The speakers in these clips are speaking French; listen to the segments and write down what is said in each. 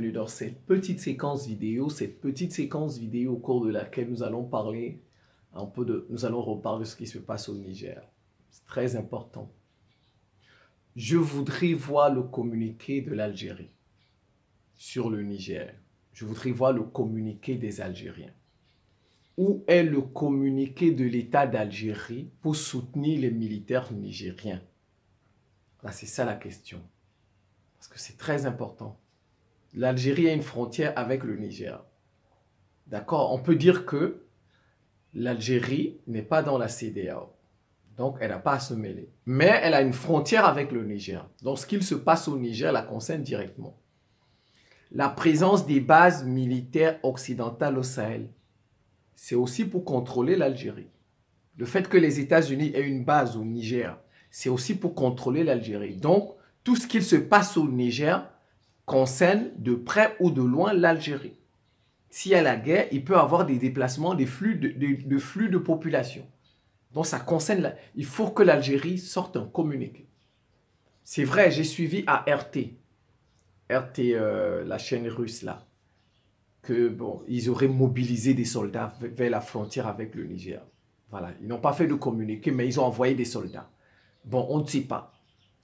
dans cette petite séquence vidéo, cette petite séquence vidéo au cours de laquelle nous allons parler un peu de, nous allons reparler de ce qui se passe au Niger. C'est très important. Je voudrais voir le communiqué de l'Algérie sur le Niger. Je voudrais voir le communiqué des Algériens. Où est le communiqué de l'État d'Algérie pour soutenir les militaires nigériens Là, c'est ça la question. Parce que c'est très important l'Algérie a une frontière avec le Niger. D'accord On peut dire que l'Algérie n'est pas dans la CDAO. Donc, elle n'a pas à se mêler. Mais elle a une frontière avec le Niger. Donc, ce qu'il se passe au Niger la concerne directement. La présence des bases militaires occidentales au Sahel, c'est aussi pour contrôler l'Algérie. Le fait que les États-Unis aient une base au Niger, c'est aussi pour contrôler l'Algérie. Donc, tout ce qu'il se passe au Niger, concerne de près ou de loin l'Algérie. S'il y a la guerre, il peut y avoir des déplacements, des flux de, flux de population. Donc ça concerne, il faut que l'Algérie sorte un communiqué. C'est vrai, j'ai suivi à RT, RT, euh, la chaîne russe là, que bon, ils auraient mobilisé des soldats vers la frontière avec le Niger. Voilà, ils n'ont pas fait de communiqué, mais ils ont envoyé des soldats. Bon, on ne sait pas.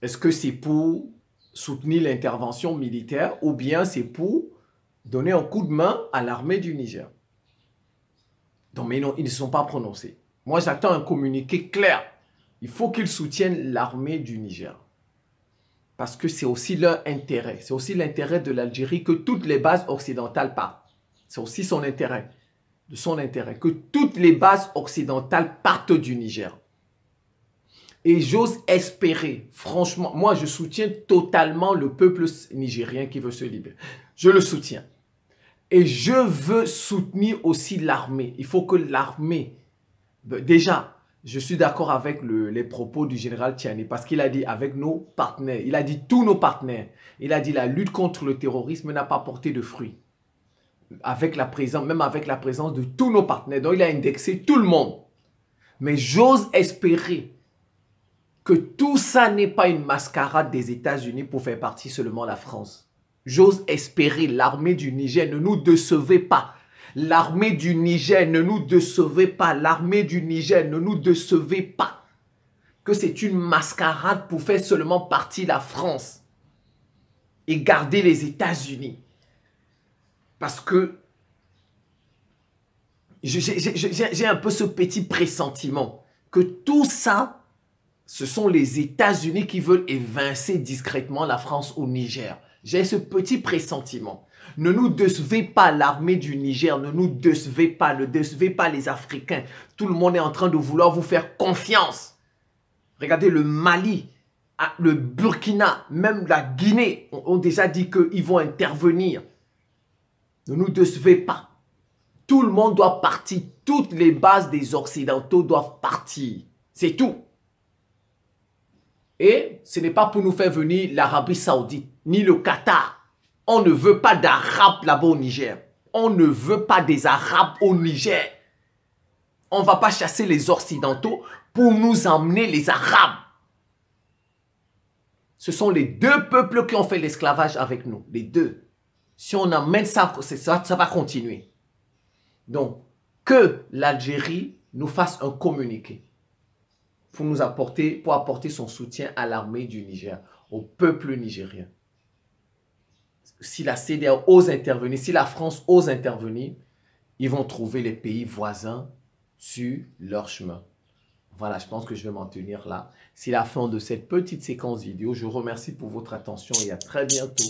Est-ce que c'est pour soutenir l'intervention militaire ou bien c'est pour donner un coup de main à l'armée du Niger. Donc mais non, ils ne sont pas prononcés. Moi, j'attends un communiqué clair. Il faut qu'ils soutiennent l'armée du Niger. Parce que c'est aussi leur intérêt. C'est aussi l'intérêt de l'Algérie que toutes les bases occidentales partent. C'est aussi son intérêt. De son intérêt. Que toutes les bases occidentales partent du Niger. Et j'ose espérer, franchement, moi je soutiens totalement le peuple nigérien qui veut se libérer. Je le soutiens. Et je veux soutenir aussi l'armée. Il faut que l'armée, ben, déjà, je suis d'accord avec les propos du général Tiani parce qu'il a dit avec nos partenaires, il a dit tous nos partenaires, il a dit la lutte contre le terrorisme n'a pas porté de fruits. Avec la présence, même avec la présence de tous nos partenaires, donc il a indexé tout le monde. Mais j'ose espérer que tout ça n'est pas une mascarade des États-Unis pour faire partie seulement la France. J'ose espérer l'armée du Niger, ne nous décevait pas. L'armée du Niger, ne nous décevait pas. L'armée du Niger, ne nous décevait pas. Que c'est une mascarade pour faire seulement partie la France et garder les États-Unis. Parce que j'ai un peu ce petit pressentiment que tout ça ce sont les États-Unis qui veulent évincer discrètement la France au Niger. J'ai ce petit pressentiment. Ne nous decevez pas l'armée du Niger, ne nous decevez pas, ne décevez pas les Africains. Tout le monde est en train de vouloir vous faire confiance. Regardez le Mali, ah, le Burkina, même la Guinée ont déjà dit qu'ils vont intervenir. Ne nous décevez pas. Tout le monde doit partir. Toutes les bases des Occidentaux doivent partir. C'est tout. Et ce n'est pas pour nous faire venir l'Arabie saoudite, ni le Qatar. On ne veut pas d'Arabes là-bas au Niger. On ne veut pas des Arabes au Niger. On ne va pas chasser les Occidentaux pour nous emmener les Arabes. Ce sont les deux peuples qui ont fait l'esclavage avec nous, les deux. Si on amène ça, ça, ça va continuer. Donc, que l'Algérie nous fasse un communiqué pour nous apporter, pour apporter son soutien à l'armée du Niger, au peuple nigérien. Si la CDR ose intervenir, si la France ose intervenir, ils vont trouver les pays voisins sur leur chemin. Voilà, je pense que je vais m'en tenir là. C'est la fin de cette petite séquence vidéo. Je vous remercie pour votre attention et à très bientôt.